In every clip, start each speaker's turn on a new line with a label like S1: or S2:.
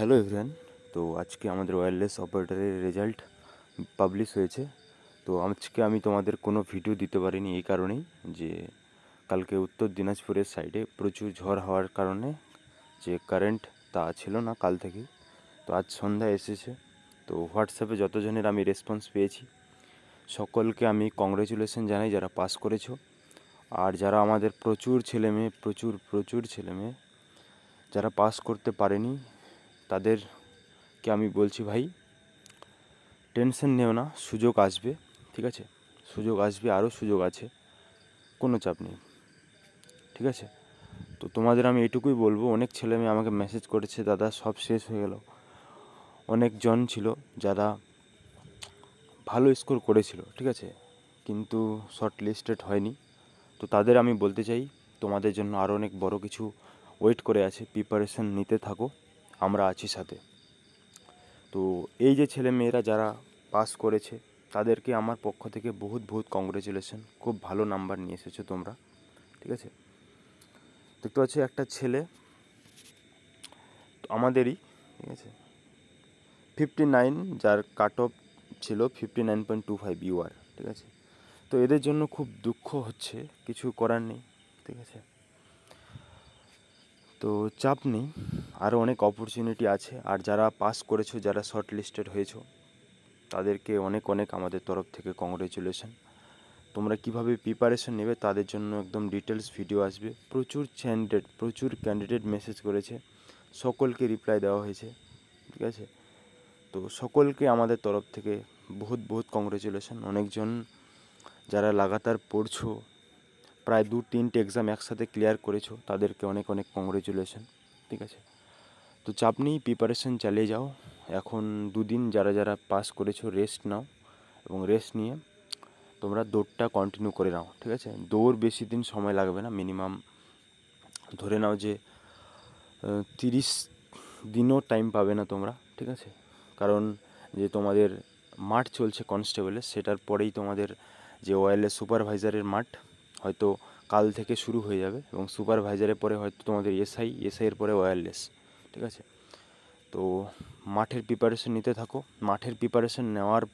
S1: hello everyone তো আজকে আমাদের ওয়্যারলেস অপারেটারের রেজাল্ট পাবলিশ হয়েছে তো আজকে আমি তোমাদের কোনো ভিডিও দিতে পারিনি এই কারণেই যে কালকে উত্তর দিনাজপুরের সাইডে প্রচুর ঝড় হওয়ার কারণে যে কারেন্ট তা ছিল না কাল থেকে তো আজ সন্ধ্যা এসেছে তো হোয়াটসঅ্যাপে যতজনের আমি রেসপন্স পেয়েছি সকলকে আমি কংগ্রেচুলেশন জানাই যারা পাস করেছো আর যারা আমাদের প্রচুর ছেলে মেয়ে প্রচুর প্রচুর ছেলে মেয়ে যারা পাস করতে পারেনি তাদেরকে আমি বলছি ভাই টেনশন নেও না সুযোগ আসবে ঠিক আছে সুযোগ আসবে আরও সুযোগ আছে কোনো চাপ নেই ঠিক আছে তো তোমাদের আমি এটুকুই বলবো অনেক ছেলে মেয়ে আমাকে মেসেজ করেছে দাদা সব শেষ হয়ে গেল অনেকজন ছিল যারা ভালো স্কোর করেছিল ঠিক আছে কিন্তু শর্ট লিস্টেড হয়নি তো তাদের আমি বলতে চাই তোমাদের জন্য আরও অনেক বড় কিছু ওয়েট করে আছে প্রিপারেশন নিতে থাকো আমরা আছি সাথে তো এই যে ছেলে মেয়েরা যারা পাস করেছে তাদেরকে আমার পক্ষ থেকে বহুত বহুত কংগ্রেচুলেশন খুব ভালো নাম্বার নিয়ে এসেছো তোমরা ঠিক আছে দেখতে পাচ্ছি একটা ছেলে আমাদেরই ঠিক আছে ফিফটি নাইন যার কাট অফ ছিল fifty nine point two five UR ঠিক আছে তো এদের জন্য খুব দুঃখ হচ্ছে কিছু করার নেই ঠিক আছে তো চাপ নেই আরও অনেক অপরচুনিটি আছে আর যারা পাস করেছো যারা শর্ট লিস্টেড হয়েছো তাদেরকে অনেক অনেক আমাদের তরফ থেকে কংগ্রেচুলেশন তোমরা কিভাবে প্রিপারেশন নেবে তাদের জন্য একদম ডিটেলস ভিডিও আসবে প্রচুর ক্যান্ডিডেট প্রচুর ক্যান্ডিডেট মেসেজ করেছে সকলকে রিপ্লাই দেওয়া হয়েছে ঠিক আছে তো সকলকে আমাদের তরফ থেকে বহুত বহুত কংগ্রেচুলেশন অনেকজন যারা লাগাতার পড়ছো প্রায় দু তিনটে এক্সাম একসাথে ক্লিয়ার করেছো তাদেরকে অনেক অনেক কংগ্রেচুলেশন ঠিক আছে তো চাপ নেই প্রিপারেশন চালিয়ে যাও এখন দুদিন যারা যারা পাস করেছো রেস্ট নাও এবং রেস্ট নিয়ে তোমরা দৌড়টা কন্টিনিউ করে নাও ঠিক আছে দৌড় বেশি দিন সময় লাগবে না মিনিমাম ধরে নাও যে তিরিশ দিনও টাইম পাবে না তোমরা ঠিক আছে কারণ যে তোমাদের মাঠ চলছে কনস্টেবলের সেটার পরেই তোমাদের যে ওয়ারলেস সুপারভাইজারের মাঠ হয়তো কাল থেকে শুরু হয়ে যাবে এবং সুপারভাইজারের পরে হয়তো তোমাদের এসআই এসআইয়ের পরে ওয়ারলেস ঠিক আছে তো মাঠের প্রিপারেশন নিতে থাকো মাঠের প্রিপারেশন নেওয়ার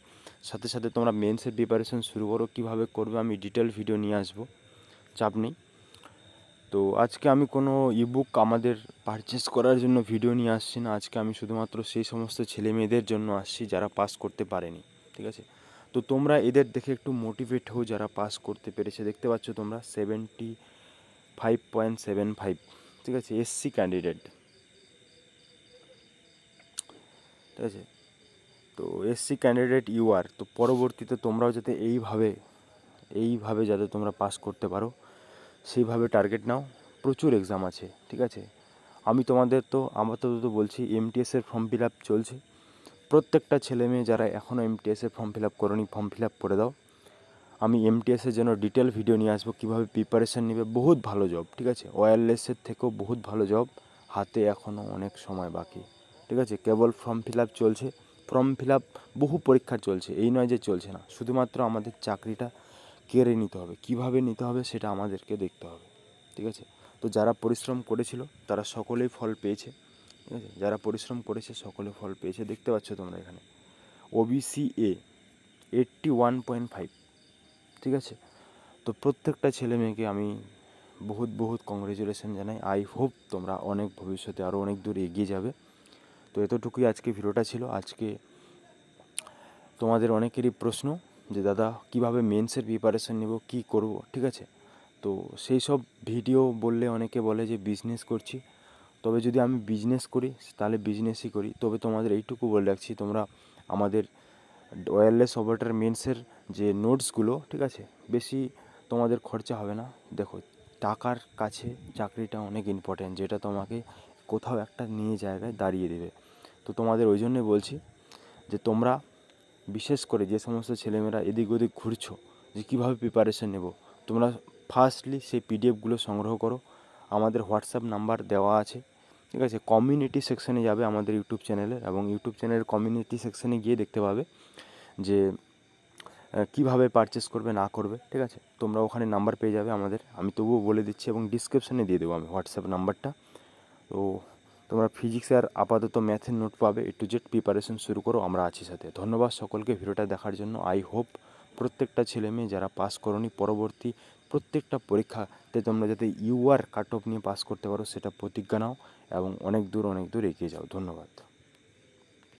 S1: সাথে সাথে তোমরা মেন্সের প্রিপারেশন শুরু করো কীভাবে করবে আমি ডিটেল ভিডিও নিয়ে আসবো চাপ নেই তো আজকে আমি কোনো ইবুক আমাদের পারচেস করার জন্য ভিডিও নিয়ে আসছি না আজকে আমি শুধুমাত্র সেই সমস্ত ছেলে মেয়েদের জন্য আসছি যারা পাস করতে পারেনি ঠিক আছে তো তোমরা এদের দেখে একটু মোটিভেট হও যারা পাস করতে পেরেছে দেখতে পাচ্ছ তোমরা seventy five point seven five ঠিক আছে এসসি ক্যান্ডিডেট ঠিক আছে তো এসসি ক্যান্ডিডেট ইউ আর তো পরবর্তীতে তোমরাও যাতে এইভাবে এইভাবে যাতে তোমরা পাস করতে পারো সেইভাবে টার্গেট নাও প্রচুর এক্সাম আছে ঠিক আছে আমি তোমাদের তো আমার তো তো বলছি এমটিএসের ফর্ম ফিল আপ চলছে প্রত্যেকটা ছেলে মেয়ে যারা এখনও এমটিএসের ফর্ম ফিল আপ করেনি ফর্ম ফিল আপ করে দাও আমি এমটিএসের জন্য ডিটেল ভিডিও নিয়ে আসবো কীভাবে প্রিপারেশান নেবে বহুত ভালো জব ঠিক আছে ওয়্যারলেসের থেকেও বহুত ভালো জব হাতে এখনও অনেক সময় বাকি ঠিক আছে কেবল ফর্ম ফিল চলছে ফর্ম ফিল বহু পরীক্ষা চলছে এই নয় যে চলছে না শুধুমাত্র আমাদের চাকরিটা কেড়ে নিতে হবে কিভাবে নিতে হবে সেটা আমাদেরকে দেখতে হবে ঠিক আছে তো যারা পরিশ্রম করেছিল তারা সকলেই ফল পেয়েছে ঠিক আছে যারা পরিশ্রম করেছে সকলে ফল পেয়েছে দেখতে পাচ্ছ তোমরা এখানে OBC A eighty one point five ঠিক আছে তো প্রত্যেকটা ছেলে মেয়েকে আমি বহুত বহুত কংগ্রেচুলেশন জানাই আই হোপ তোমরা অনেক ভবিষ্যতে আরও অনেক দূর এগিয়ে যাবে তো এতটুকুই আজকে ভিডিওটা ছিল আজকে তোমাদের অনেকেরই প্রশ্ন যে দাদা কিভাবে মেন্সের প্রিপারেশান নেব কি করব ঠিক আছে তো সেই সব ভিডিও বললে অনেকে বলে যে বিজনেস করছি তবে যদি আমি বিজনেস করি তাহলে বিজনেসই করি তবে তোমাদের এইটুকু বলে রাখছি তোমরা আমাদের ওয়ারলেস অপারেটার মেন্সের যে নোটসগুলো ঠিক আছে বেশি তোমাদের খরচা হবে না দেখো টাকার কাছে চাকরিটা অনেক ইম্পর্ট্যান্ট যেটা তোমাকে কোথাও একটা নিয়ে জায়গায় দাঁড়িয়ে দেবে তো তোমাদের ওই জন্যে বলছি যে তোমরা বিশেষ করে যে সমস্ত ছেলেমেয়েরা এদিক ওদিক ঘুরছো যে কীভাবে প্রিপারেশন নেব তোমরা ফার্স্টলি সেই পিডিএফগুলো সংগ্রহ করো আমাদের হোয়াটসঅ্যাপ নাম্বার দেওয়া আছে ঠিক আছে কমিউনিটি সেকশনে যাবে আমাদের ইউটিউব চ্যানেলের এবং ইউটিউব চ্যানেলের কমিউনিটি সেকশনে গিয়ে দেখতে পাবে যে কিভাবে পারচেস করবে না করবে ঠিক আছে তোমরা ওখানে নাম্বার পেয়ে যাবে আমাদের আমি তবুও বলে দিচ্ছি এবং ডিসক্রিপশানে দিয়ে দেবো আমি হোয়াটসঅ্যাপ নাম্বারটা তো তোমরা ফিজিক্স আর আপাতত ম্যাথের নোট পাবে এ টু জেড প্রিপারেশন শুরু করো আমরা আছি সাথে ধন্যবাদ সকলকে ভিডিওটা দেখার জন্য আই হোপ প্রত্যেকটা ছেলে মেয়ে যারা পাস করনি পরবর্তী প্রত্যেকটা পরীক্ষাতে তোমরা যাতে আর কাট অফ নিয়ে পাস করতে পারো সেটা প্রতিজ্ঞা নাও এবং অনেক দূর অনেক দূর এগিয়ে যাও ধন্যবাদ